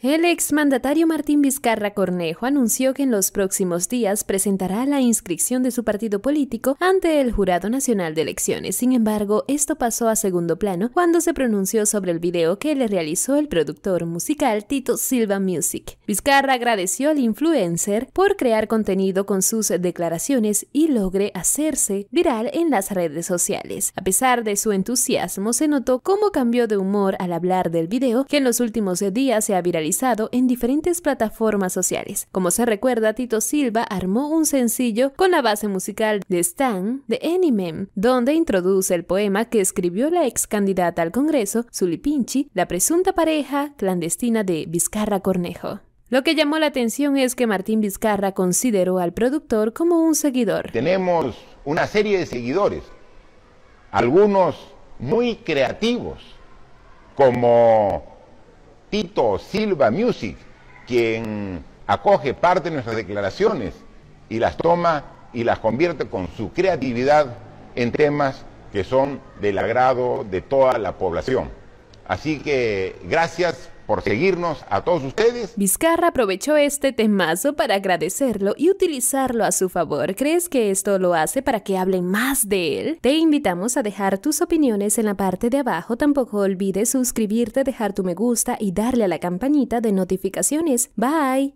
El exmandatario Martín Vizcarra Cornejo anunció que en los próximos días presentará la inscripción de su partido político ante el Jurado Nacional de Elecciones. Sin embargo, esto pasó a segundo plano cuando se pronunció sobre el video que le realizó el productor musical Tito Silva Music. Vizcarra agradeció al influencer por crear contenido con sus declaraciones y logre hacerse viral en las redes sociales. A pesar de su entusiasmo, se notó cómo cambió de humor al hablar del video que en los últimos días se ha viralizado en diferentes plataformas sociales. Como se recuerda, Tito Silva armó un sencillo con la base musical de Stan de Animem, donde introduce el poema que escribió la ex candidata al Congreso, Zulipinchi, la presunta pareja clandestina de Vizcarra Cornejo. Lo que llamó la atención es que Martín Vizcarra consideró al productor como un seguidor. Tenemos una serie de seguidores, algunos muy creativos, como Tito Silva Music, quien acoge parte de nuestras declaraciones y las toma y las convierte con su creatividad en temas que son del agrado de toda la población. Así que gracias por seguirnos a todos ustedes. Vizcarra aprovechó este temazo para agradecerlo y utilizarlo a su favor. ¿Crees que esto lo hace para que hablen más de él? Te invitamos a dejar tus opiniones en la parte de abajo. Tampoco olvides suscribirte, dejar tu me gusta y darle a la campanita de notificaciones. Bye.